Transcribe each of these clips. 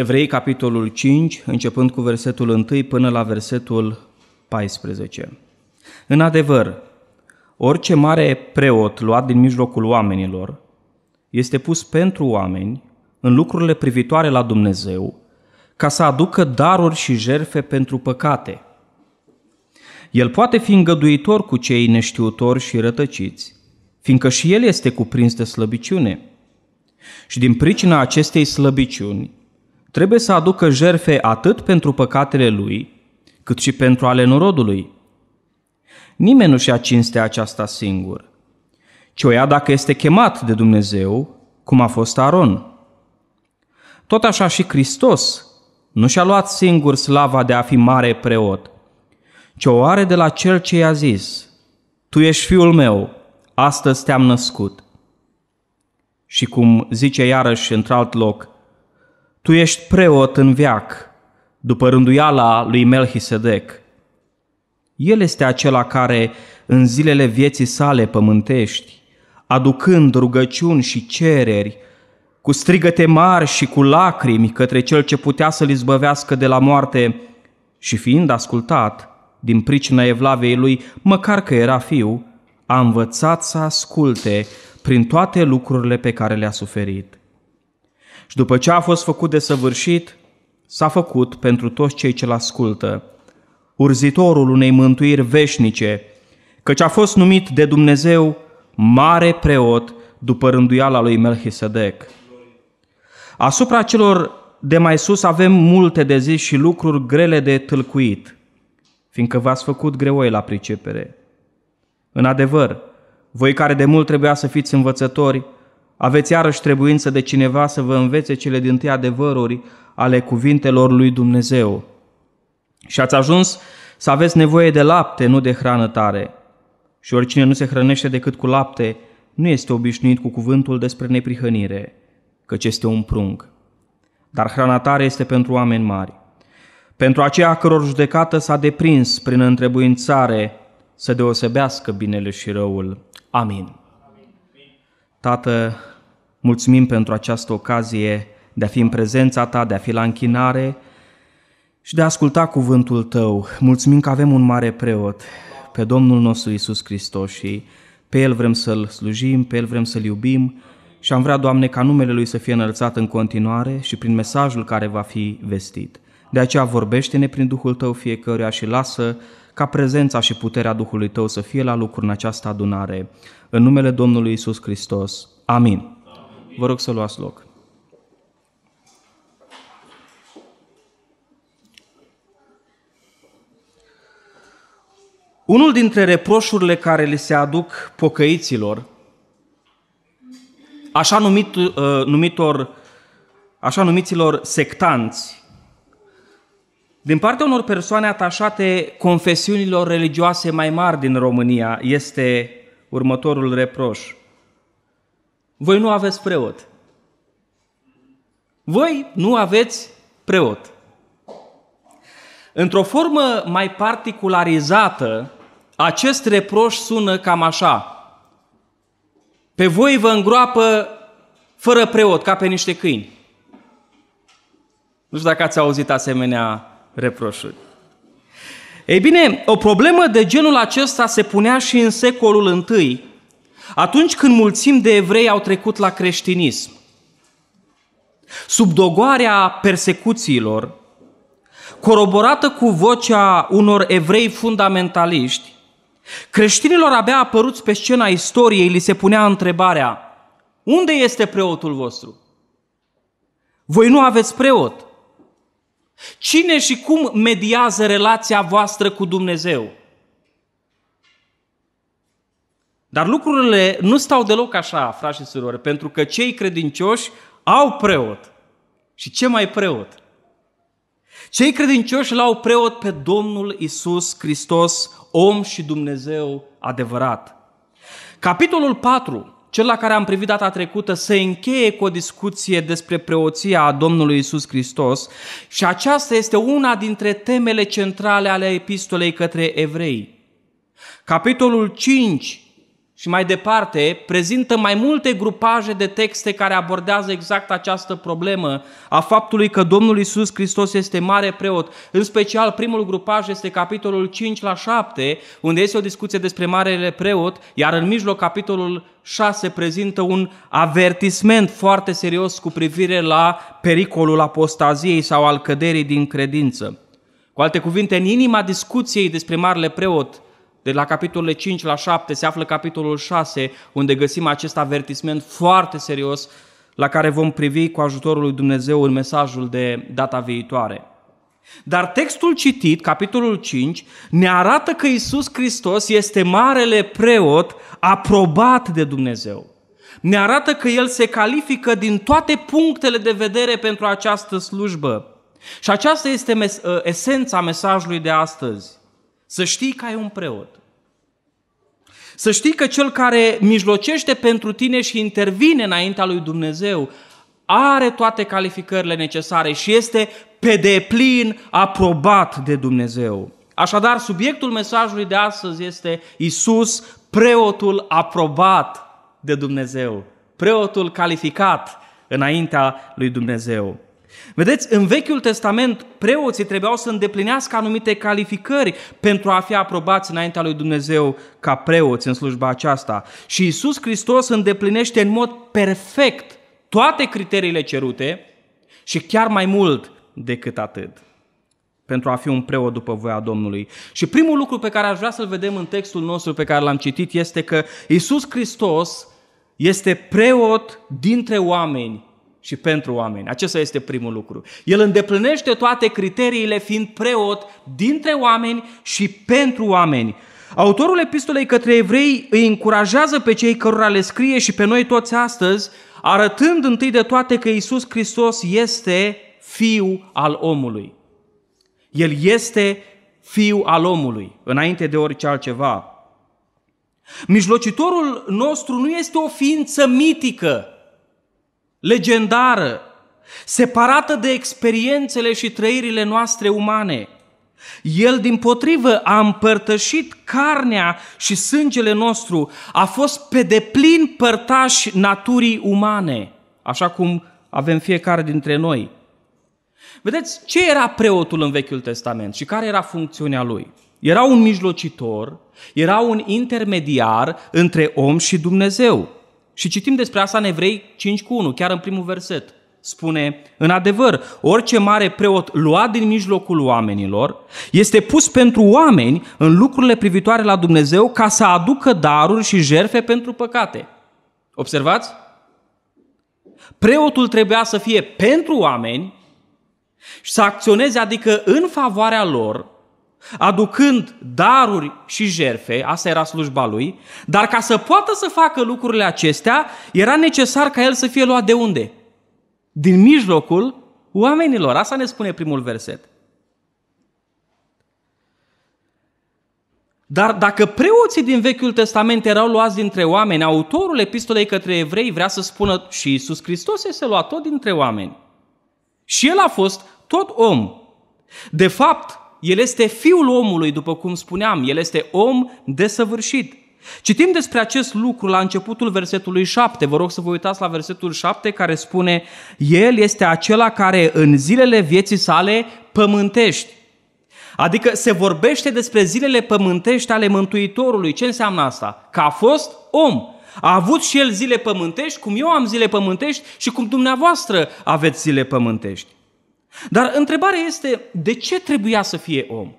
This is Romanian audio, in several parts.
Evrei, capitolul 5, începând cu versetul 1 până la versetul 14. În adevăr, orice mare preot luat din mijlocul oamenilor este pus pentru oameni în lucrurile privitoare la Dumnezeu, ca să aducă daruri și jerfe pentru păcate. El poate fi îngăduitor cu cei neștiutori și rătăciți, fiindcă și el este cuprins de slăbiciune. Și din pricina acestei slăbiciuni, trebuie să aducă jerfe atât pentru păcatele lui, cât și pentru ale norodului. Nimeni nu-și a cinstea aceasta singur, ci o ia dacă este chemat de Dumnezeu, cum a fost Aron. Tot așa și Hristos nu și-a luat singur slava de a fi mare preot, ci o are de la cel ce i-a zis, Tu ești fiul meu, astăzi te-am născut. Și cum zice iarăși într-alt loc, tu ești preot în veac, după rânduiala lui Melchisedec. El este acela care, în zilele vieții sale pământești, aducând rugăciuni și cereri, cu strigăte mari și cu lacrimi către cel ce putea să-l izbăvească de la moarte, și fiind ascultat, din pricina evlavei lui, măcar că era fiu, a învățat să asculte prin toate lucrurile pe care le-a suferit. Și după ce a fost făcut de săvârșit, s-a făcut pentru toți cei ce-l ascultă, urzitorul unei mântuiri veșnice, căci a fost numit de Dumnezeu mare preot după rânduiala lui Melchisedec. Asupra celor de mai sus avem multe de zis și lucruri grele de tâlcuit, fiindcă v-ați făcut greoi la pricepere. În adevăr, voi care de mult trebuia să fiți învățători, aveți iarăși trebuință de cineva să vă învețe cele din tâi adevăruri ale cuvintelor lui Dumnezeu. Și ați ajuns să aveți nevoie de lapte, nu de hrană tare. Și oricine nu se hrănește decât cu lapte, nu este obișnuit cu cuvântul despre neprihănire, căci este un prung. Dar hrana tare este pentru oameni mari. Pentru aceea căror judecată s-a deprins prin întrebuințare să deosebească binele și răul. Amin. Tată, Mulțumim pentru această ocazie de a fi în prezența Ta, de a fi la închinare și de a asculta cuvântul Tău. Mulțumim că avem un mare preot, pe Domnul nostru Isus Hristos și pe El vrem să-L slujim, pe El vrem să-L iubim și am vrea, Doamne, ca numele Lui să fie înălțat în continuare și prin mesajul care va fi vestit. De aceea vorbește-ne prin Duhul Tău fiecăruia și lasă ca prezența și puterea Duhului Tău să fie la lucru în această adunare. În numele Domnului Isus Hristos. Amin. Vă rog să luați loc. Unul dintre reproșurile care le se aduc pocăiților, așa, numit, uh, numitor, așa numiților sectanți, din partea unor persoane atașate confesiunilor religioase mai mari din România, este următorul reproș – voi nu aveți preot. Voi nu aveți preot. Într-o formă mai particularizată, acest reproș sună cam așa. Pe voi vă îngroapă fără preot, ca pe niște câini. Nu știu dacă ați auzit asemenea reproșuri. Ei bine, o problemă de genul acesta se punea și în secolul I, atunci când mulțim de evrei au trecut la creștinism. Sub dogoarea persecuțiilor, coroborată cu vocea unor evrei fundamentaliști, creștinilor abia apărut pe scena istoriei li se punea întrebarea unde este preotul vostru? Voi nu aveți preot. Cine și cum mediază relația voastră cu Dumnezeu? Dar lucrurile nu stau deloc așa, frați și surori, pentru că cei credincioși au preot. Și ce mai preot? Cei credincioși l-au preot pe Domnul Isus Hristos, om și Dumnezeu adevărat. Capitolul 4, cel la care am privit data trecută, se încheie cu o discuție despre preoția a Domnului Isus Hristos și aceasta este una dintre temele centrale ale epistolei către evrei. Capitolul 5 și mai departe, prezintă mai multe grupaje de texte care abordează exact această problemă a faptului că Domnul Isus Hristos este mare preot. În special, primul grupaj este capitolul 5 la 7, unde este o discuție despre marele preot, iar în mijloc capitolul 6 prezintă un avertisment foarte serios cu privire la pericolul apostaziei sau al căderii din credință. Cu alte cuvinte, în inima discuției despre marele preot, de la capitolul 5 la 7 se află capitolul 6, unde găsim acest avertisment foarte serios la care vom privi cu ajutorul lui Dumnezeu în mesajul de data viitoare. Dar textul citit, capitolul 5, ne arată că Isus Hristos este marele preot aprobat de Dumnezeu. Ne arată că El se califică din toate punctele de vedere pentru această slujbă. Și aceasta este mes- esența mesajului de astăzi. Să știi că ai un preot. Să știi că cel care mijlocește pentru tine și intervine înaintea lui Dumnezeu are toate calificările necesare și este pe deplin aprobat de Dumnezeu. Așadar, subiectul mesajului de astăzi este Isus, preotul aprobat de Dumnezeu, preotul calificat înaintea lui Dumnezeu. Vedeți, în Vechiul Testament, preoții trebuiau să îndeplinească anumite calificări pentru a fi aprobați înaintea lui Dumnezeu ca preoți în slujba aceasta. Și Isus Hristos îndeplinește în mod perfect toate criteriile cerute și chiar mai mult decât atât pentru a fi un preot după voia Domnului. Și primul lucru pe care aș vrea să-l vedem în textul nostru pe care l-am citit este că Isus Hristos este preot dintre oameni și pentru oameni. Acesta este primul lucru. El îndeplinește toate criteriile fiind preot dintre oameni și pentru oameni. Autorul epistolei către evrei îi încurajează pe cei cărora le scrie și pe noi toți astăzi, arătând întâi de toate că Isus Hristos este fiu al omului. El este fiu al omului, înainte de orice altceva. Mijlocitorul nostru nu este o ființă mitică, legendară, separată de experiențele și trăirile noastre umane. El, din potrivă, a împărtășit carnea și sângele nostru, a fost pe deplin părtași naturii umane, așa cum avem fiecare dintre noi. Vedeți, ce era preotul în Vechiul Testament și care era funcțiunea lui? Era un mijlocitor, era un intermediar între om și Dumnezeu. Și citim despre asta în Evrei 5 cu 1, chiar în primul verset. Spune, în adevăr, orice mare preot luat din mijlocul oamenilor este pus pentru oameni în lucrurile privitoare la Dumnezeu ca să aducă daruri și jerfe pentru păcate. Observați? Preotul trebuia să fie pentru oameni și să acționeze, adică în favoarea lor, aducând daruri și jerfe, asta era slujba lui, dar ca să poată să facă lucrurile acestea, era necesar ca el să fie luat de unde? Din mijlocul oamenilor. Asta ne spune primul verset. Dar dacă preoții din Vechiul Testament erau luați dintre oameni, autorul epistolei către evrei vrea să spună și Iisus Hristos este luat tot dintre oameni. Și el a fost tot om. De fapt, el este fiul omului, după cum spuneam, el este om desăvârșit. Citim despre acest lucru la începutul versetului 7. Vă rog să vă uitați la versetul 7 care spune El este acela care în zilele vieții sale pământești. Adică se vorbește despre zilele pământești ale Mântuitorului. Ce înseamnă asta? Că a fost om. A avut și el zile pământești, cum eu am zile pământești și cum dumneavoastră aveți zile pământești. Dar întrebarea este, de ce trebuia să fie om?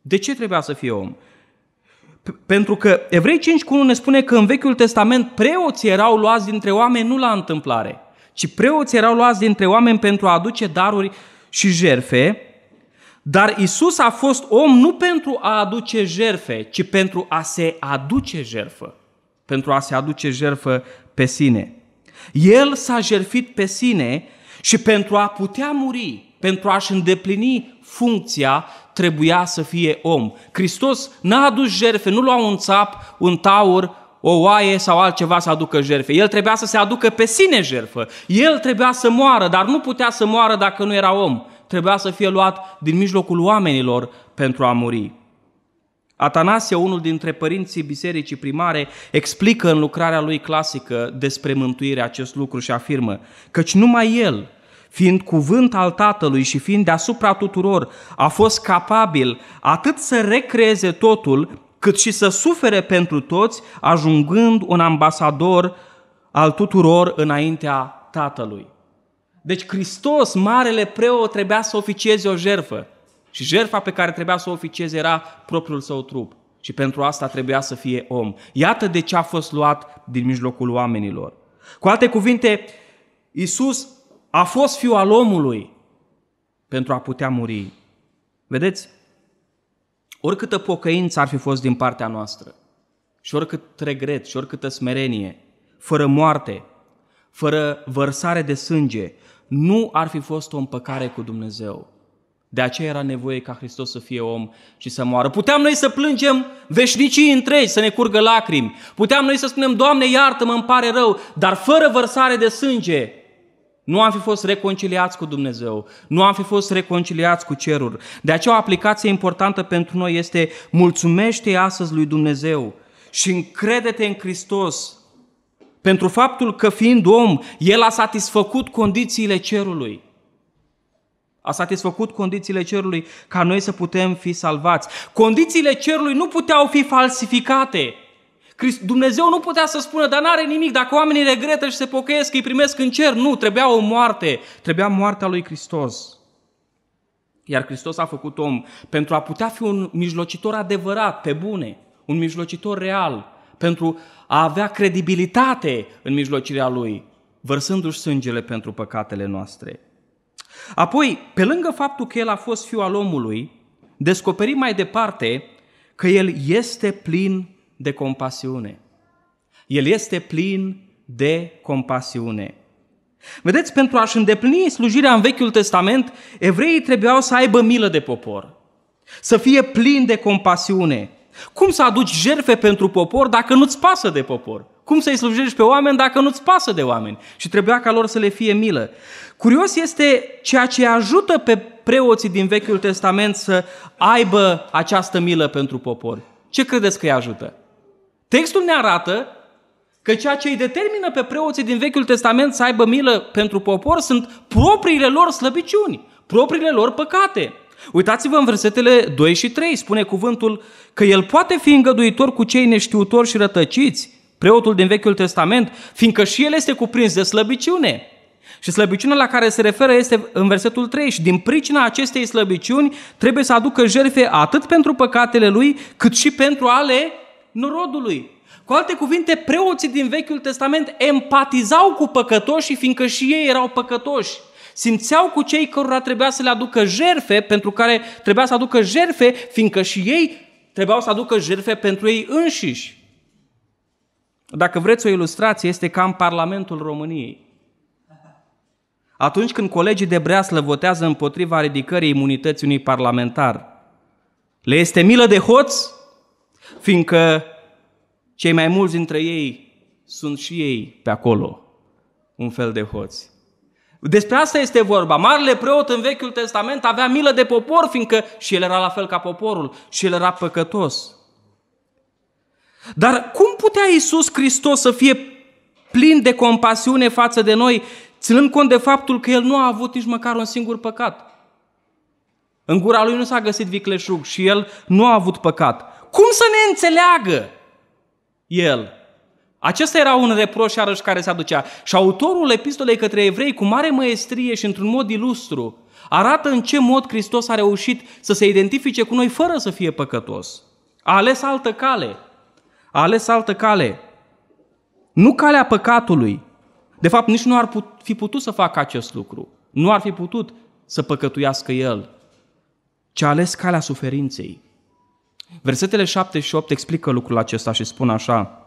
De ce trebuia să fie om? Pentru că Evrei 5 cu 1 ne spune că în Vechiul Testament preoții erau luați dintre oameni nu la întâmplare, ci preoții erau luați dintre oameni pentru a aduce daruri și jerfe, dar Isus a fost om nu pentru a aduce jerfe, ci pentru a se aduce jerfă, pentru a se aduce jerfă pe sine. El s-a jerfit pe sine și pentru a putea muri, pentru a-și îndeplini funcția, trebuia să fie om. Hristos n-a adus jerfe, nu lua un țap, un taur, o oaie sau altceva să aducă jerfe. El trebuia să se aducă pe sine jerfă. El trebuia să moară, dar nu putea să moară dacă nu era om. Trebuia să fie luat din mijlocul oamenilor pentru a muri. Atanasia, unul dintre părinții bisericii primare, explică în lucrarea lui clasică despre mântuire acest lucru și afirmă căci numai el fiind cuvânt al Tatălui și fiind deasupra tuturor, a fost capabil atât să recreeze totul, cât și să sufere pentru toți, ajungând un ambasador al tuturor înaintea Tatălui. Deci Hristos, marele preot, trebuia să oficieze o jerfă. Și jerfa pe care trebuia să o oficieze era propriul său trup. Și pentru asta trebuia să fie om. Iată de ce a fost luat din mijlocul oamenilor. Cu alte cuvinte, Isus a fost fiul al omului pentru a putea muri. Vedeți? Oricâtă pocăință ar fi fost din partea noastră și oricât regret și oricâtă smerenie, fără moarte, fără vărsare de sânge, nu ar fi fost o împăcare cu Dumnezeu. De aceea era nevoie ca Hristos să fie om și să moară. Puteam noi să plângem veșnicii întregi, să ne curgă lacrimi. Puteam noi să spunem, Doamne, iartă-mă, îmi pare rău, dar fără vărsare de sânge, nu am fi fost reconciliați cu Dumnezeu, nu am fi fost reconciliați cu cerul. De aceea o aplicație importantă pentru noi este mulțumește astăzi lui Dumnezeu și încredete în Hristos pentru faptul că fiind om, El a satisfăcut condițiile cerului. A satisfăcut condițiile cerului ca noi să putem fi salvați. Condițiile cerului nu puteau fi falsificate. Dumnezeu nu putea să spună, dar n-are nimic, dacă oamenii regretă și se pocăiesc, îi primesc în cer. Nu, trebuia o moarte, trebuia moartea lui Hristos. Iar Hristos a făcut om pentru a putea fi un mijlocitor adevărat, pe bune, un mijlocitor real, pentru a avea credibilitate în mijlocirea Lui, vărsându-și sângele pentru păcatele noastre. Apoi, pe lângă faptul că El a fost fiul al omului, descoperim mai departe că El este plin de compasiune. El este plin de compasiune. Vedeți, pentru a-și îndeplini slujirea în Vechiul Testament, evreii trebuiau să aibă milă de popor, să fie plin de compasiune. Cum să aduci jerfe pentru popor dacă nu-ți pasă de popor? Cum să-i slujești pe oameni dacă nu-ți pasă de oameni? Și trebuia ca lor să le fie milă. Curios este ceea ce ajută pe preoții din Vechiul Testament să aibă această milă pentru popor. Ce credeți că îi ajută? Textul ne arată că ceea ce îi determină pe preoții din Vechiul Testament să aibă milă pentru popor sunt propriile lor slăbiciuni, propriile lor păcate. Uitați-vă în versetele 2 și 3, spune cuvântul că el poate fi îngăduitor cu cei neștiutori și rătăciți, preotul din Vechiul Testament, fiindcă și el este cuprins de slăbiciune. Și slăbiciunea la care se referă este în versetul 3 și din pricina acestei slăbiciuni trebuie să aducă jerfe atât pentru păcatele lui cât și pentru ale norodului. Cu alte cuvinte, preoții din Vechiul Testament empatizau cu păcătoșii, fiindcă și ei erau păcătoși. Simțeau cu cei cărora trebuia să le aducă jerfe, pentru care trebuia să aducă jerfe, fiindcă și ei trebuiau să aducă jerfe pentru ei înșiși. Dacă vreți o ilustrație, este ca în Parlamentul României. Atunci când colegii de breaslă votează împotriva ridicării imunității unui parlamentar, le este milă de hoți fiindcă cei mai mulți dintre ei sunt și ei pe acolo, un fel de hoți. Despre asta este vorba. Marele preot în Vechiul Testament avea milă de popor, fiindcă și el era la fel ca poporul, și el era păcătos. Dar cum putea Iisus Hristos să fie plin de compasiune față de noi, ținând cont de faptul că El nu a avut nici măcar un singur păcat? În gura lui nu s-a găsit vicleșug și el nu a avut păcat. Cum să ne înțeleagă el? Acesta era un reproș iarăși care se aducea. Și autorul epistolei către evrei, cu mare măestrie și într-un mod ilustru, arată în ce mod Hristos a reușit să se identifice cu noi fără să fie păcătos. A ales altă cale. A ales altă cale. Nu calea păcatului. De fapt, nici nu ar fi putut să facă acest lucru. Nu ar fi putut să păcătuiască el ce a ales calea suferinței. Versetele 7 și 8 explică lucrul acesta și spun așa,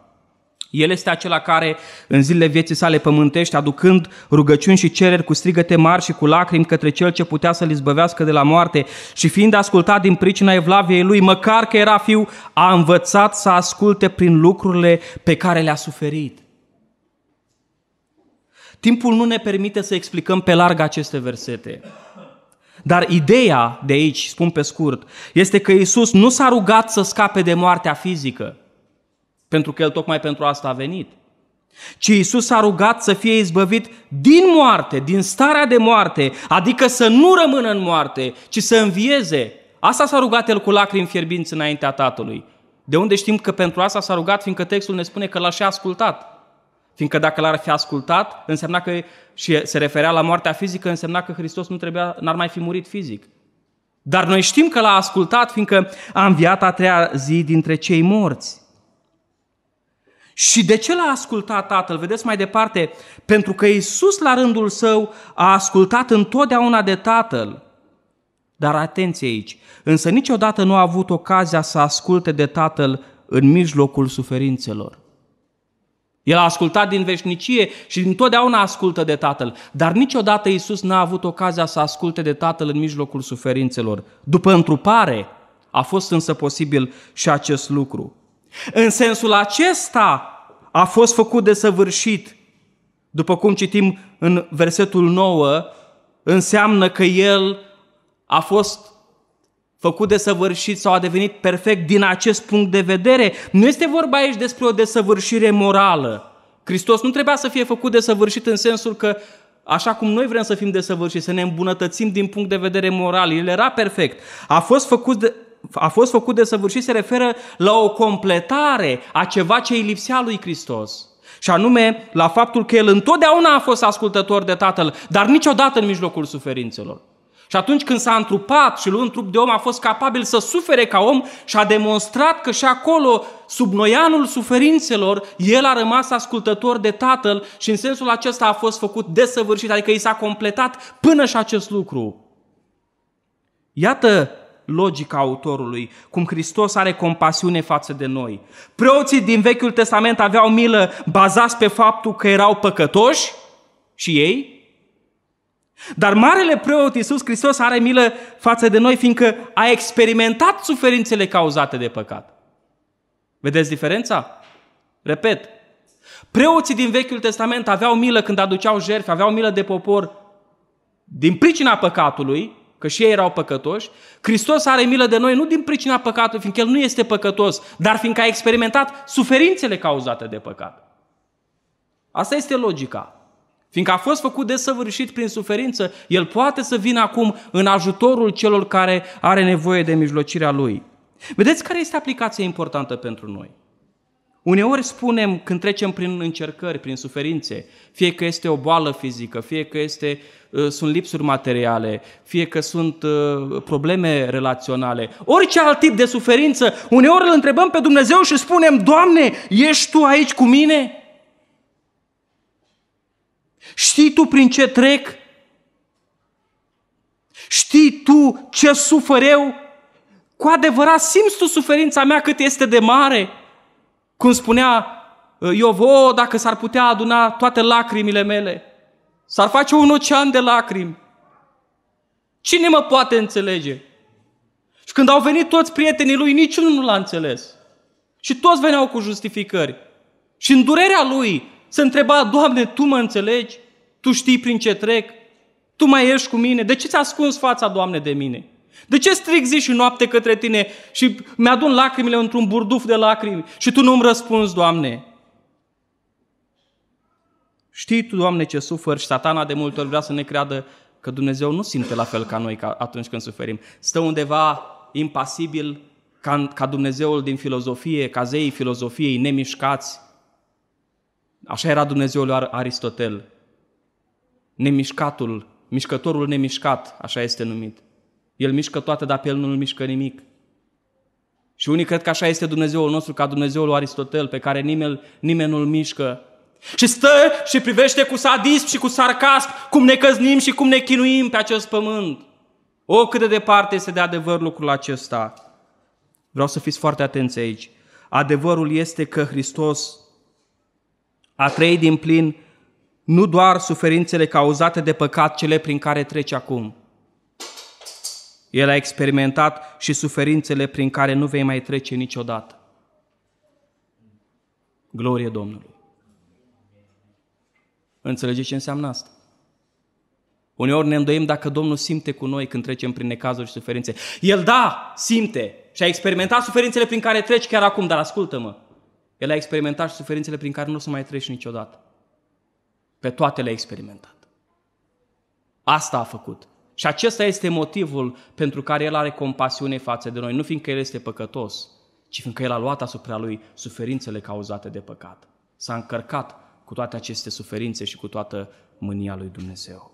el este acela care, în zilele vieții sale pământești, aducând rugăciuni și cereri cu strigăte mari și cu lacrimi către cel ce putea să-l izbăvească de la moarte și fiind ascultat din pricina evlaviei lui, măcar că era fiu, a învățat să asculte prin lucrurile pe care le-a suferit. Timpul nu ne permite să explicăm pe larg aceste versete. Dar ideea de aici, spun pe scurt, este că Isus nu s-a rugat să scape de moartea fizică, pentru că El tocmai pentru asta a venit, ci Isus s-a rugat să fie izbăvit din moarte, din starea de moarte, adică să nu rămână în moarte, ci să învieze. Asta s-a rugat El cu lacrimi fierbinți înaintea Tatălui. De unde știm că pentru asta s-a rugat, fiindcă textul ne spune că l-a și ascultat. Fiindcă dacă l-ar fi ascultat, însemna că și se referea la moartea fizică, însemna că Hristos nu trebuia, n-ar mai fi murit fizic. Dar noi știm că l-a ascultat, fiindcă a înviat a treia zi dintre cei morți. Și de ce l-a ascultat Tatăl? Vedeți mai departe, pentru că Isus la rândul său a ascultat întotdeauna de Tatăl. Dar atenție aici, însă niciodată nu a avut ocazia să asculte de Tatăl în mijlocul suferințelor. El a ascultat din veșnicie și întotdeauna ascultă de Tatăl. Dar niciodată Iisus n-a avut ocazia să asculte de Tatăl în mijlocul suferințelor. După întrupare, a fost însă posibil și acest lucru. În sensul acesta a fost făcut de săvârșit. După cum citim în versetul 9, înseamnă că El a fost făcut desăvârșit sau a devenit perfect din acest punct de vedere. Nu este vorba aici despre o desăvârșire morală. Hristos nu trebuia să fie făcut desăvârșit în sensul că așa cum noi vrem să fim desăvârșiți, să ne îmbunătățim din punct de vedere moral. El era perfect. A fost făcut de, a fost făcut desăvârșit se referă la o completare a ceva ce îi lipsea lui Hristos. Și anume la faptul că el întotdeauna a fost ascultător de Tatăl, dar niciodată în mijlocul suferințelor. Și atunci când s-a întrupat și luând trup de om, a fost capabil să sufere ca om și a demonstrat că și acolo, sub noianul suferințelor, el a rămas ascultător de Tatăl și în sensul acesta a fost făcut desăvârșit, adică i s-a completat până și acest lucru. Iată logica autorului, cum Hristos are compasiune față de noi. Preoții din Vechiul Testament aveau milă bazați pe faptul că erau păcătoși și ei, dar Marele Preot Iisus Hristos are milă față de noi, fiindcă a experimentat suferințele cauzate de păcat. Vedeți diferența? Repet, preoții din Vechiul Testament aveau milă când aduceau jertfe, aveau milă de popor din pricina păcatului, că și ei erau păcătoși, Hristos are milă de noi nu din pricina păcatului, fiindcă El nu este păcătos, dar fiindcă a experimentat suferințele cauzate de păcat. Asta este logica. Fiindcă a fost făcut desăvârșit prin suferință, El poate să vină acum în ajutorul celor care are nevoie de mijlocirea Lui. Vedeți care este aplicația importantă pentru noi? Uneori spunem când trecem prin încercări, prin suferințe, fie că este o boală fizică, fie că este, uh, sunt lipsuri materiale, fie că sunt uh, probleme relaționale, orice alt tip de suferință, uneori îl întrebăm pe Dumnezeu și spunem, Doamne, ești Tu aici cu mine? Știi tu prin ce trec? Știi tu ce sufăr eu? Cu adevărat simți tu suferința mea cât este de mare? Cum spunea uh, Iov, o, dacă s-ar putea aduna toate lacrimile mele, s-ar face un ocean de lacrimi. Cine mă poate înțelege? Și când au venit toți prietenii lui, niciunul nu l-a înțeles. Și toți veneau cu justificări. Și în durerea lui, se întreba, Doamne, Tu mă înțelegi? Tu știi prin ce trec? Tu mai ești cu mine? De ce ți-a ascuns fața, Doamne, de mine? De ce strig zi și noapte către Tine și mi-adun lacrimile într-un burduf de lacrimi și Tu nu-mi răspunzi, Doamne? Știi Tu, Doamne, ce sufăr și satana de multe ori vrea să ne creadă că Dumnezeu nu simte la fel ca noi ca atunci când suferim. Stă undeva impasibil ca, ca Dumnezeul din filozofie, ca zeii filozofiei nemișcați, Așa era Dumnezeu lui Aristotel. Nemișcatul, mișcătorul nemișcat, așa este numit. El mișcă toate, dar pe el nu-l mișcă nimic. Și unii cred că așa este Dumnezeul nostru, ca Dumnezeul lui Aristotel, pe care nimeni, nimeni nu-l mișcă. Și stă și privește cu sadism și cu sarcasm cum ne căznim și cum ne chinuim pe acest pământ. O, cât de departe este de adevăr lucrul acesta. Vreau să fiți foarte atenți aici. Adevărul este că Hristos a trăi din plin nu doar suferințele cauzate de păcat cele prin care trece acum. El a experimentat și suferințele prin care nu vei mai trece niciodată. Glorie Domnului! Înțelegeți ce înseamnă asta? Uneori ne îndoim dacă Domnul simte cu noi când trecem prin necazuri și suferințe. El da, simte și a experimentat suferințele prin care treci chiar acum, dar ascultă-mă. El a experimentat suferințele prin care nu o să mai treci niciodată. Pe toate le-a experimentat. Asta a făcut. Și acesta este motivul pentru care El are compasiune față de noi, nu fiindcă El este păcătos, ci fiindcă El a luat asupra Lui suferințele cauzate de păcat. S-a încărcat cu toate aceste suferințe și cu toată mânia Lui Dumnezeu.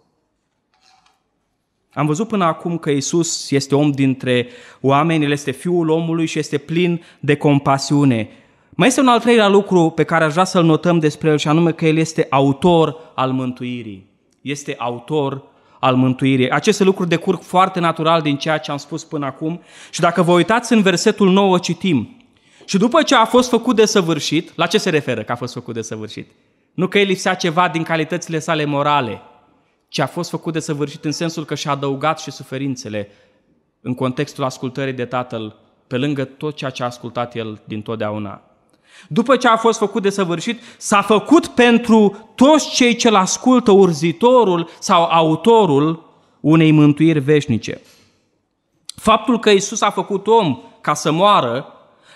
Am văzut până acum că Isus este om dintre oameni, El este Fiul omului și este plin de compasiune. Mai este un al treilea lucru pe care aș vrea să-l notăm despre el și anume că el este autor al mântuirii. Este autor al mântuirii. Aceste lucruri decurg foarte natural din ceea ce am spus până acum și dacă vă uitați în versetul 9 citim și după ce a fost făcut de săvârșit, la ce se referă că a fost făcut de săvârșit? Nu că el lipsea ceva din calitățile sale morale, ci a fost făcut de săvârșit în sensul că și-a adăugat și suferințele în contextul ascultării de Tatăl, pe lângă tot ceea ce a ascultat el din totdeauna. După ce a fost făcut de săvârșit, s-a făcut pentru toți cei ce-l ascultă urzitorul sau autorul unei mântuiri veșnice. Faptul că Isus a făcut om ca să moară,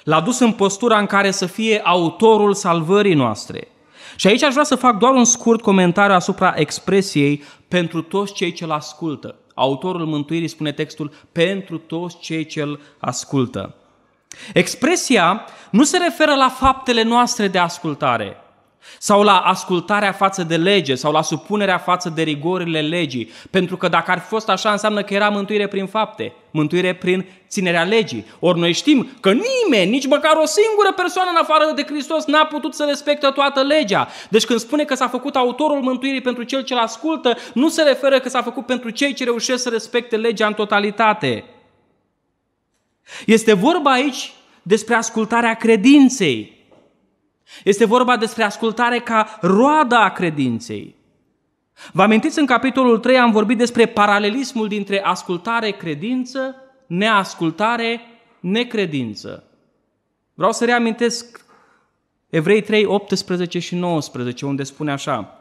l-a dus în postura în care să fie autorul salvării noastre. Și aici aș vrea să fac doar un scurt comentariu asupra expresiei pentru toți cei ce-l ascultă. Autorul mântuirii spune textul pentru toți cei ce-l ascultă. Expresia nu se referă la faptele noastre de ascultare sau la ascultarea față de lege sau la supunerea față de rigorile legii, pentru că dacă ar fi fost așa înseamnă că era mântuire prin fapte, mântuire prin ținerea legii. Ori noi știm că nimeni, nici măcar o singură persoană în afară de Hristos n-a putut să respecte toată legea. Deci când spune că s-a făcut autorul mântuirii pentru cel ce-l ascultă, nu se referă că s-a făcut pentru cei ce reușesc să respecte legea în totalitate. Este vorba aici despre ascultarea credinței. Este vorba despre ascultare ca roada a credinței. Vă amintiți în capitolul 3 am vorbit despre paralelismul dintre ascultare, credință, neascultare, necredință. Vreau să reamintesc Evrei 3, 18 și 19, unde spune așa.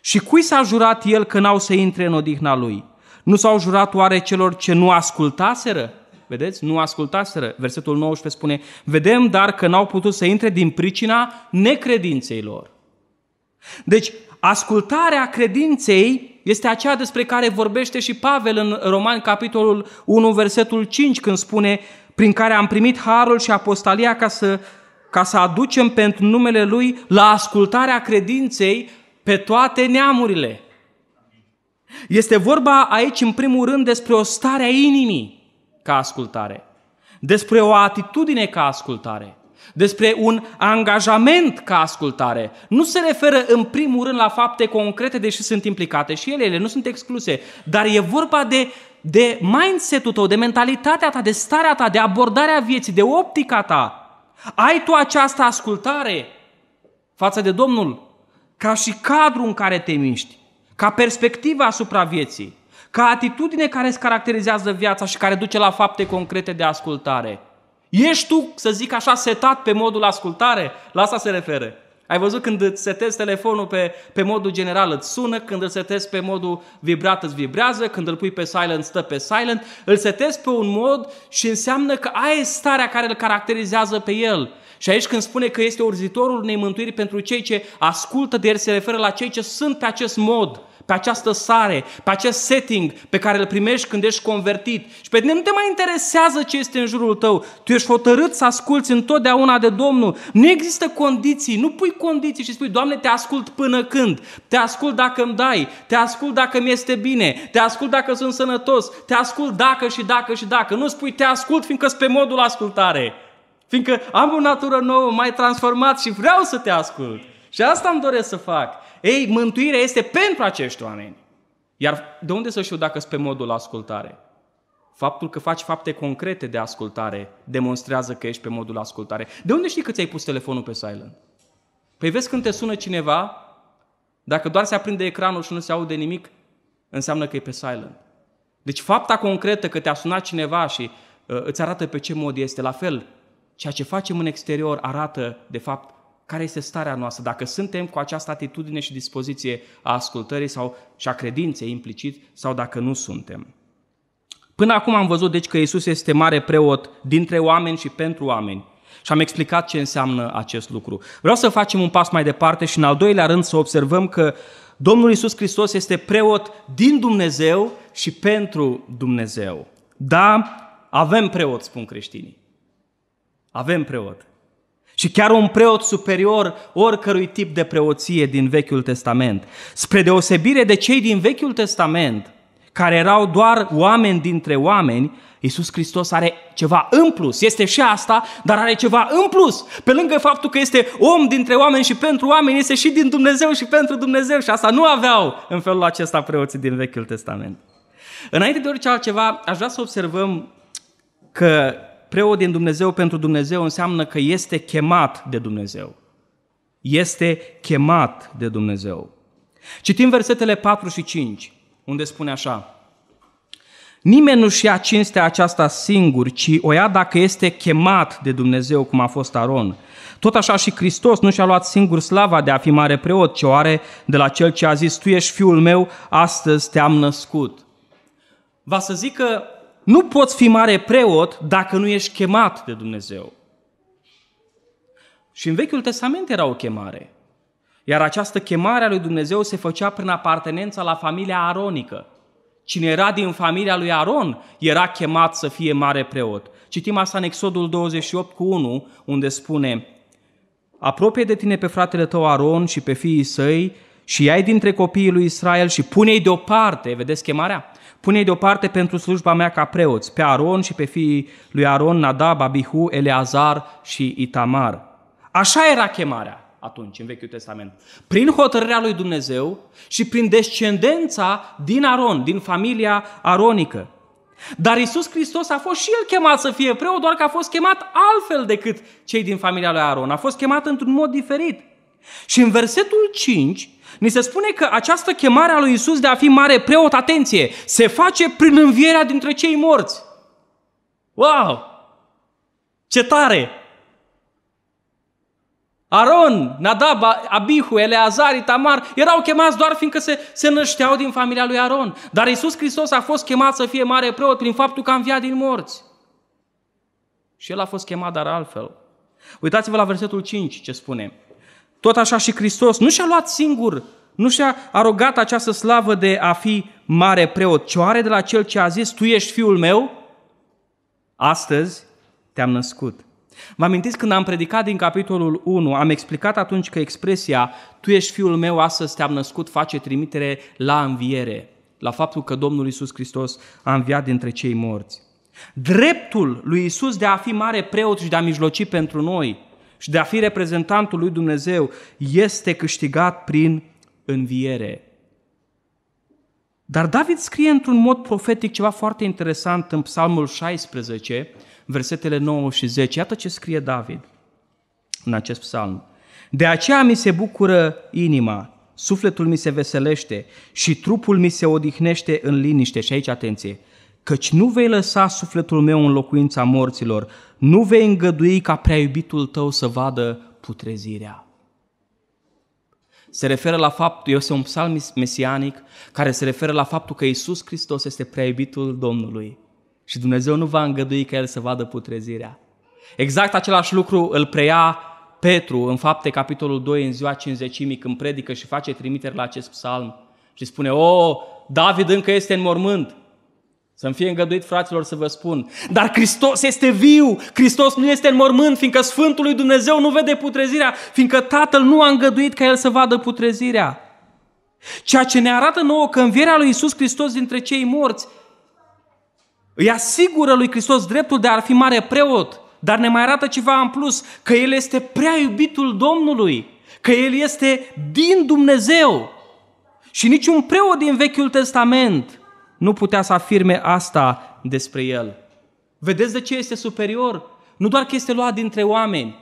Și cui s-a jurat el că n-au să intre în odihna lui? Nu s-au jurat oare celor ce nu ascultaseră? Vedeți? Nu ascultaseră. Versetul 19 spune, vedem dar că n-au putut să intre din pricina necredinței lor. Deci, ascultarea credinței este aceea despre care vorbește și Pavel în Romani, capitolul 1, versetul 5, când spune, prin care am primit harul și apostalia ca să, ca să aducem pentru numele Lui la ascultarea credinței pe toate neamurile. Este vorba aici, în primul rând, despre o stare a inimii ca ascultare, despre o atitudine ca ascultare, despre un angajament ca ascultare. Nu se referă în primul rând la fapte concrete, deși sunt implicate și ele, ele nu sunt excluse, dar e vorba de, de mindset-ul tău, de mentalitatea ta, de starea ta, de abordarea vieții, de optica ta. Ai tu această ascultare față de Domnul ca și cadrul în care te miști, ca perspectiva asupra vieții ca atitudine care îți caracterizează viața și care duce la fapte concrete de ascultare. Ești tu, să zic așa, setat pe modul ascultare? La asta se referă. Ai văzut când îți setezi telefonul pe, pe modul general îți sună, când îl setezi pe modul vibrat îți vibrează, când îl pui pe silent stă pe silent, îl setezi pe un mod și înseamnă că ai starea care îl caracterizează pe el. Și aici când spune că este urzitorul unei mântuiri pentru cei ce ascultă de el, se referă la cei ce sunt pe acest mod pe această sare, pe acest setting pe care îl primești când ești convertit. Și pe tine nu te mai interesează ce este în jurul tău. Tu ești hotărât să asculți întotdeauna de Domnul. Nu există condiții, nu pui condiții și spui, Doamne, te ascult până când? Te ascult dacă îmi dai, te ascult dacă mi este bine, te ascult dacă sunt sănătos, te ascult dacă și dacă și dacă. Nu spui, te ascult fiindcă sunt pe modul ascultare. Fiindcă am o natură nouă, mai transformat și vreau să te ascult. Și asta îmi doresc să fac. Ei, mântuirea este pentru acești oameni. Iar de unde să știu dacă sunt pe modul ascultare? Faptul că faci fapte concrete de ascultare demonstrează că ești pe modul ascultare. De unde știi că ți-ai pus telefonul pe silent? Păi vezi când te sună cineva, dacă doar se aprinde ecranul și nu se aude nimic, înseamnă că e pe silent. Deci fapta concretă că te-a sunat cineva și uh, îți arată pe ce mod este, la fel, ceea ce facem în exterior arată, de fapt, care este starea noastră, dacă suntem cu această atitudine și dispoziție a ascultării sau și a credinței implicit sau dacă nu suntem. Până acum am văzut deci că Isus este mare preot dintre oameni și pentru oameni. Și am explicat ce înseamnă acest lucru. Vreau să facem un pas mai departe și în al doilea rând să observăm că Domnul Isus Hristos este preot din Dumnezeu și pentru Dumnezeu. Da, avem preot, spun creștinii. Avem preot ci chiar un preot superior oricărui tip de preoție din Vechiul Testament. Spre deosebire de cei din Vechiul Testament, care erau doar oameni dintre oameni, Iisus Hristos are ceva în plus. Este și asta, dar are ceva în plus. Pe lângă faptul că este om dintre oameni și pentru oameni, este și din Dumnezeu și pentru Dumnezeu. Și asta nu aveau în felul acesta preoții din Vechiul Testament. Înainte de orice altceva, aș vrea să observăm că preot din Dumnezeu pentru Dumnezeu înseamnă că este chemat de Dumnezeu. Este chemat de Dumnezeu. Citim versetele 4 și 5, unde spune așa. Nimeni nu-și ia cinstea aceasta singur, ci o ia dacă este chemat de Dumnezeu, cum a fost Aron. Tot așa și Hristos nu și-a luat singur slava de a fi mare preot, ci o are de la cel ce a zis, tu ești fiul meu, astăzi te-am născut. Va să zic că nu poți fi mare preot dacă nu ești chemat de Dumnezeu. Și în Vechiul Testament era o chemare. Iar această chemare a lui Dumnezeu se făcea prin apartenența la familia aronică. Cine era din familia lui Aron era chemat să fie mare preot. Citim asta în Exodul 28 cu 1, unde spune Apropie de tine pe fratele tău Aron și pe fiii săi și ai dintre copiii lui Israel și pune-i deoparte, vedeți chemarea? pune deoparte pentru slujba mea ca preoți, pe Aron și pe fiii lui Aron, Nadab, Abihu, Eleazar și Itamar. Așa era chemarea atunci, în Vechiul Testament. Prin hotărârea lui Dumnezeu și prin descendența din Aron, din familia aronică. Dar Isus Hristos a fost și el chemat să fie preot, doar că a fost chemat altfel decât cei din familia lui Aron. A fost chemat într-un mod diferit. Și în versetul 5 Ni se spune că această chemare a lui Isus de a fi mare preot, atenție, se face prin învierea dintre cei morți. Wow! Ce tare! Aron, Nadab, Abihu, Eleazar, Itamar erau chemați doar fiindcă se, se nășteau din familia lui Aron. Dar Isus Hristos a fost chemat să fie mare preot prin faptul că a înviat din morți. Și el a fost chemat, dar altfel. Uitați-vă la versetul 5 ce spune. Tot așa și Hristos nu și-a luat singur, nu și-a arogat această slavă de a fi mare preot, ci are de la cel ce a zis, tu ești fiul meu, astăzi te-am născut. Vă amintiți când am predicat din capitolul 1, am explicat atunci că expresia Tu ești fiul meu, astăzi te-am născut, face trimitere la înviere, la faptul că Domnul Isus Hristos a înviat dintre cei morți. Dreptul lui Isus de a fi mare preot și de a mijloci pentru noi și de a fi reprezentantul lui Dumnezeu este câștigat prin înviere. Dar David scrie într-un mod profetic ceva foarte interesant în Psalmul 16, versetele 9 și 10. Iată ce scrie David în acest psalm. De aceea mi se bucură inima, sufletul mi se veselește și trupul mi se odihnește în liniște. Și aici atenție, căci nu vei lăsa sufletul meu în locuința morților, nu vei îngădui ca prea iubitul tău să vadă putrezirea. Se referă la faptul, este un psalm mesianic care se referă la faptul că Isus Hristos este prea iubitul Domnului și Dumnezeu nu va îngădui ca el să vadă putrezirea. Exact același lucru îl preia Petru în fapte capitolul 2 în ziua cinzecimii când predică și face trimitere la acest psalm și spune, o, David încă este în mormânt, să-mi fie îngăduit, fraților, să vă spun. Dar Hristos este viu, Hristos nu este în mormânt, fiindcă Sfântul lui Dumnezeu nu vede putrezirea, fiindcă Tatăl nu a îngăduit ca El să vadă putrezirea. Ceea ce ne arată nouă că învierea lui Isus Hristos dintre cei morți îi asigură lui Hristos dreptul de a fi mare preot, dar ne mai arată ceva în plus, că El este prea iubitul Domnului, că El este din Dumnezeu. Și niciun preot din Vechiul Testament – nu putea să afirme asta despre el. Vedeți de ce este superior? Nu doar că este luat dintre oameni,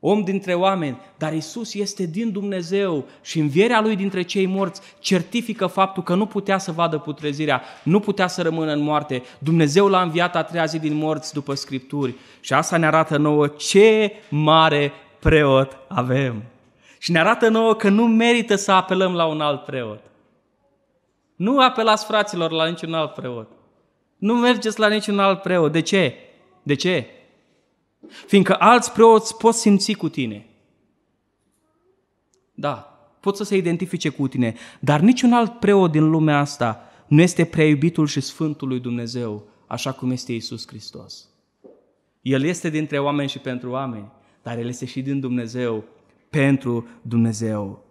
om dintre oameni, dar Isus este din Dumnezeu și învierea lui dintre cei morți certifică faptul că nu putea să vadă putrezirea, nu putea să rămână în moarte. Dumnezeu l-a înviat a treia zi din morți după Scripturi și asta ne arată nouă ce mare preot avem. Și ne arată nouă că nu merită să apelăm la un alt preot. Nu apelați fraților la niciun alt preot. Nu mergeți la niciun alt preot. De ce? De ce? Fiindcă alți preoți pot simți cu tine. Da, pot să se identifice cu tine, dar niciun alt preot din lumea asta nu este prea iubitul și sfântul lui Dumnezeu, așa cum este Isus Hristos. El este dintre oameni și pentru oameni, dar El este și din Dumnezeu pentru Dumnezeu.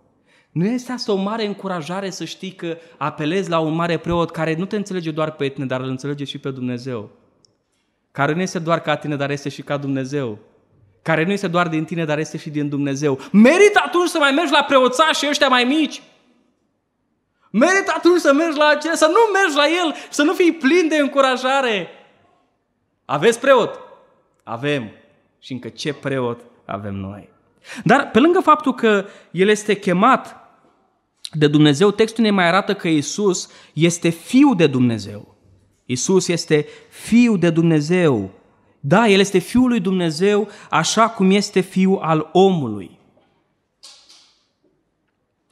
Nu este asta o mare încurajare să știi că apelezi la un mare preot care nu te înțelege doar pe tine, dar îl înțelege și pe Dumnezeu. Care nu este doar ca tine, dar este și ca Dumnezeu. Care nu este doar din tine, dar este și din Dumnezeu. Merită atunci să mai mergi la să-și ăștia mai mici. Merită atunci să mergi la acel, să nu mergi la el, să nu fii plin de încurajare. Aveți preot? Avem. Și încă ce preot avem noi? Dar pe lângă faptul că el este chemat de Dumnezeu, textul ne mai arată că Isus este fiu de Dumnezeu. Isus este fiu de Dumnezeu. Da, el este fiul lui Dumnezeu, așa cum este fiul al omului.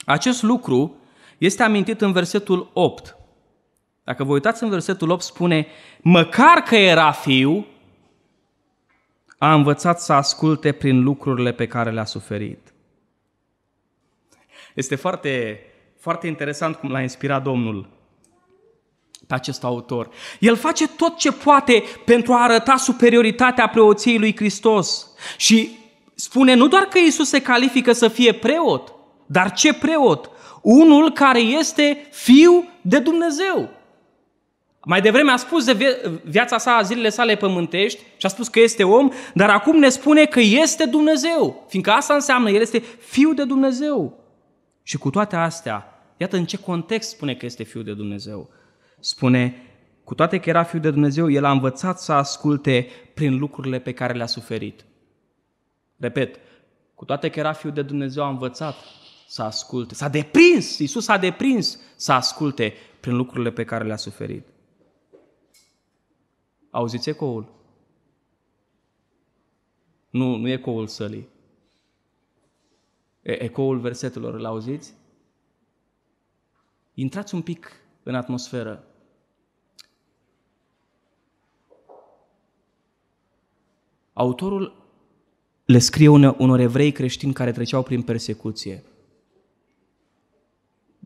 Acest lucru este amintit în versetul 8. Dacă vă uitați în versetul 8, spune, măcar că era fiu, a învățat să asculte prin lucrurile pe care le-a suferit. Este foarte, foarte interesant cum l-a inspirat Domnul pe acest autor. El face tot ce poate pentru a arăta superioritatea preoției lui Hristos și spune nu doar că Isus se califică să fie preot, dar ce preot? Unul care este fiu de Dumnezeu. Mai devreme a spus de viața sa, zilele sale pământești și a spus că este om, dar acum ne spune că este Dumnezeu, fiindcă asta înseamnă, El este Fiul de Dumnezeu. Și cu toate astea, iată în ce context spune că este Fiul de Dumnezeu. Spune, cu toate că era Fiul de Dumnezeu, El a învățat să asculte prin lucrurile pe care le-a suferit. Repet, cu toate că era Fiul de Dumnezeu, a învățat să asculte. S-a deprins, Iisus a deprins să asculte prin lucrurile pe care le-a suferit. Auziți ecoul? Nu, nu e ecoul sălii. E ecoul versetelor, îl auziți? Intrați un pic în atmosferă. Autorul le scrie unor evrei creștini care treceau prin persecuție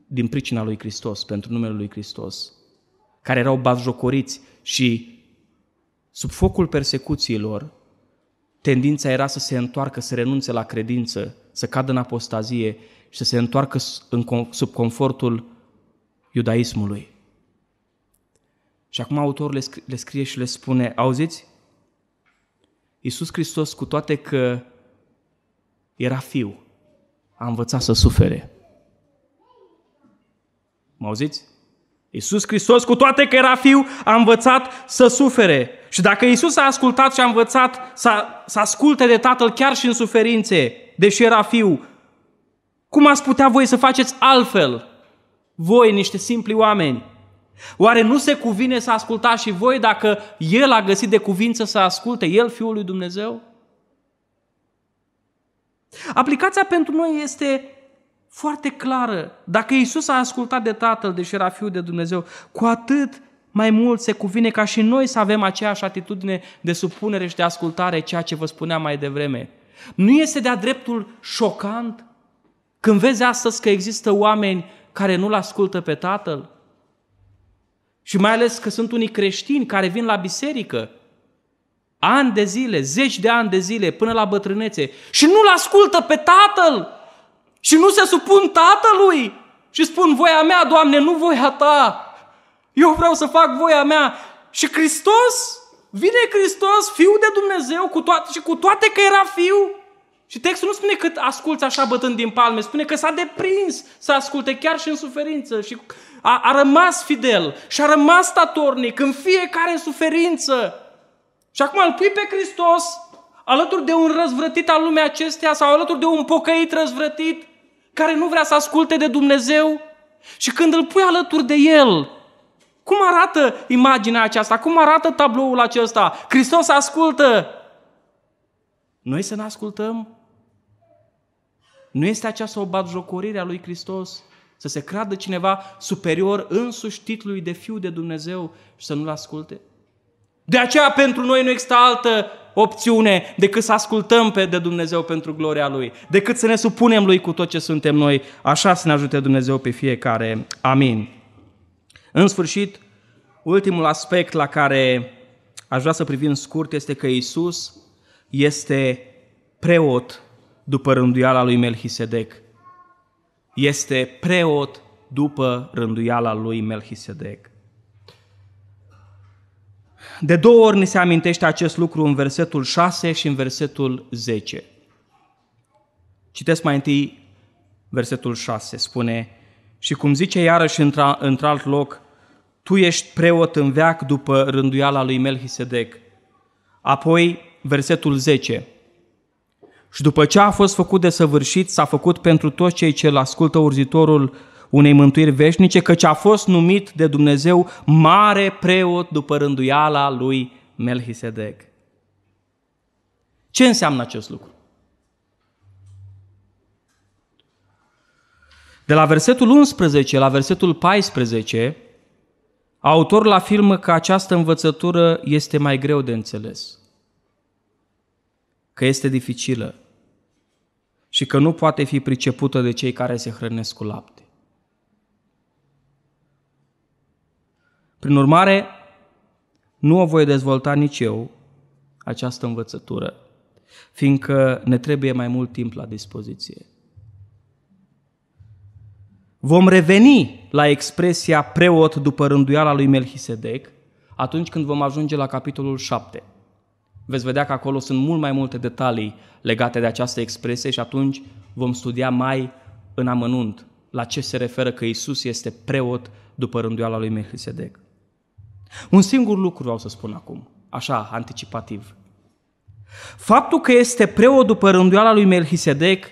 din pricina lui Hristos, pentru numele lui Hristos, care erau bazjocoriți și Sub focul persecuțiilor, tendința era să se întoarcă, să renunțe la credință, să cadă în apostazie și să se întoarcă sub confortul iudaismului. Și acum autorul le, scrie, le scrie și le spune, auziți? Iisus Hristos, cu toate că era fiu, a învățat să sufere. Mă auziți? Iisus Hristos, cu toate că era fiu, a învățat să sufere. Și dacă Isus a ascultat și a învățat să, să asculte de Tatăl chiar și în suferințe, deși era fiu, cum ați putea voi să faceți altfel? Voi, niște simpli oameni. Oare nu se cuvine să ascultați și voi dacă El a găsit de cuvință să asculte, El, Fiul lui Dumnezeu? Aplicația pentru noi este foarte clară. Dacă Isus a ascultat de Tatăl, deși era Fiul de Dumnezeu, cu atât mai mult se cuvine ca și noi să avem aceeași atitudine de supunere și de ascultare, ceea ce vă spuneam mai devreme. Nu este de-a dreptul șocant când vezi astăzi că există oameni care nu-L ascultă pe Tatăl? Și mai ales că sunt unii creștini care vin la biserică ani de zile, zeci de ani de zile, până la bătrânețe și nu-L ascultă pe Tatăl și nu se supun Tatălui și spun voia mea, Doamne, nu voia Ta, eu vreau să fac voia mea. Și Hristos, vine Hristos, Fiul de Dumnezeu, cu toate, și cu toate că era Fiu, și textul nu spune că asculți așa bătând din palme, spune că s-a deprins să asculte chiar și în suferință și a, a rămas fidel și a rămas statornic în fiecare suferință. Și acum îl pui pe Hristos alături de un răzvrătit al lumea acesteia sau alături de un pocăit răzvrătit care nu vrea să asculte de Dumnezeu și când îl pui alături de el, cum arată imaginea aceasta? Cum arată tabloul acesta? Hristos ascultă! Noi să ne ascultăm? Nu este aceasta o batjocorire a lui Hristos? Să se creadă cineva superior însuși titlului de fiu de Dumnezeu și să nu-L asculte? De aceea pentru noi nu există altă opțiune decât să ascultăm pe de Dumnezeu pentru gloria Lui, decât să ne supunem Lui cu tot ce suntem noi. Așa să ne ajute Dumnezeu pe fiecare. Amin. În sfârșit, ultimul aspect la care aș vrea să privim scurt este că Isus este preot după rânduiala lui Melchisedec. Este preot după rânduiala lui Melchisedec. De două ori ne se amintește acest lucru în versetul 6 și în versetul 10. Citesc mai întâi versetul 6, spune, și cum zice iarăși într-alt loc, tu ești preot în veac după rânduiala lui Melchisedec. Apoi, versetul 10. Și după ce a fost făcut de săvârșit, s-a făcut pentru toți cei ce îl ascultă urzitorul unei mântuiri veșnice, căci a fost numit de Dumnezeu mare preot după rânduiala lui Melchisedec. Ce înseamnă acest lucru? De la versetul 11 la versetul 14, Autorul afirmă că această învățătură este mai greu de înțeles, că este dificilă și că nu poate fi pricepută de cei care se hrănesc cu lapte. Prin urmare, nu o voi dezvolta nici eu, această învățătură, fiindcă ne trebuie mai mult timp la dispoziție. Vom reveni la expresia preot după rânduiala lui Melchisedec atunci când vom ajunge la capitolul 7. Veți vedea că acolo sunt mult mai multe detalii legate de această expresie și atunci vom studia mai în amănunt la ce se referă că Isus este preot după rânduiala lui Melchisedec. Un singur lucru vreau să spun acum, așa, anticipativ. Faptul că este preot după rânduiala lui Melchisedec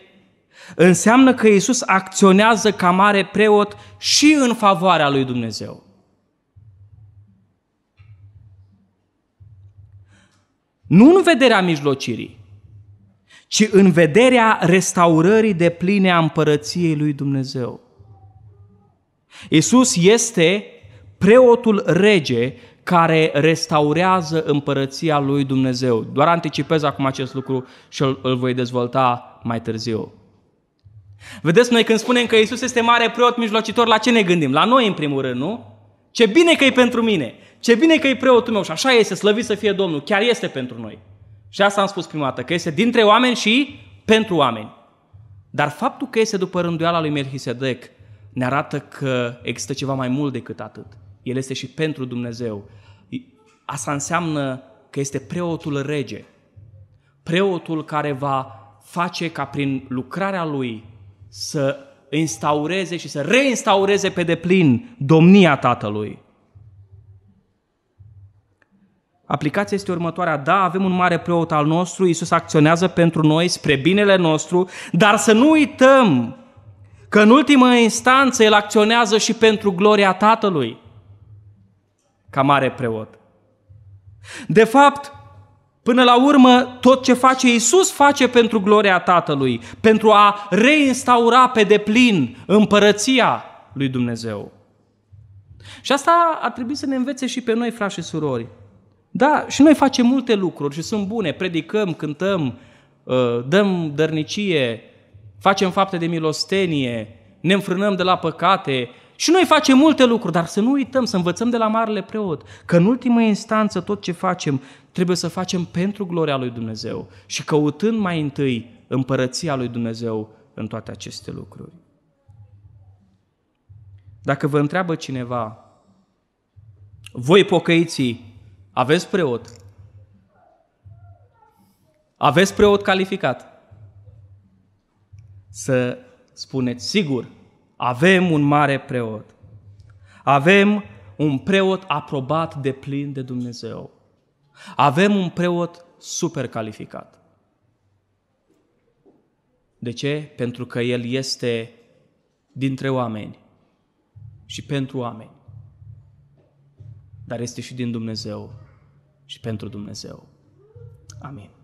înseamnă că Isus acționează ca mare preot și în favoarea lui Dumnezeu. Nu în vederea mijlocirii, ci în vederea restaurării de pline a împărăției lui Dumnezeu. Isus este preotul rege care restaurează împărăția lui Dumnezeu. Doar anticipez acum acest lucru și îl, îl voi dezvolta mai târziu. Vedeți, noi când spunem că Isus este mare preot mijlocitor, la ce ne gândim? La noi, în primul rând, nu? Ce bine că e pentru mine! Ce bine că e preotul meu! Și așa este, slăvit să fie Domnul! Chiar este pentru noi! Și asta am spus prima dată, că este dintre oameni și pentru oameni. Dar faptul că este după rânduiala lui Melchisedec ne arată că există ceva mai mult decât atât. El este și pentru Dumnezeu. Asta înseamnă că este preotul rege, preotul care va face ca prin lucrarea lui să instaureze și să reinstaureze pe deplin domnia Tatălui. Aplicația este următoarea. Da, avem un mare preot al nostru, Iisus acționează pentru noi spre binele nostru, dar să nu uităm că în ultimă instanță El acționează și pentru gloria Tatălui ca mare preot. De fapt, Până la urmă, tot ce face Isus face pentru gloria Tatălui, pentru a reinstaura pe deplin împărăția lui Dumnezeu. Și asta ar trebui să ne învețe și pe noi, frați și surori. Da, și noi facem multe lucruri și sunt bune, predicăm, cântăm, uh, dăm dărnicie, facem fapte de milostenie, ne înfrânăm de la păcate, și noi facem multe lucruri, dar să nu uităm, să învățăm de la marele preot că în ultimă instanță tot ce facem trebuie să facem pentru gloria lui Dumnezeu și căutând mai întâi împărăția lui Dumnezeu în toate aceste lucruri. Dacă vă întreabă cineva, voi pocăiții, aveți preot? Aveți preot calificat? Să spuneți sigur, avem un mare preot. Avem un preot aprobat de plin de Dumnezeu. Avem un preot super calificat. De ce? Pentru că el este dintre oameni și pentru oameni. Dar este și din Dumnezeu și pentru Dumnezeu. Amin.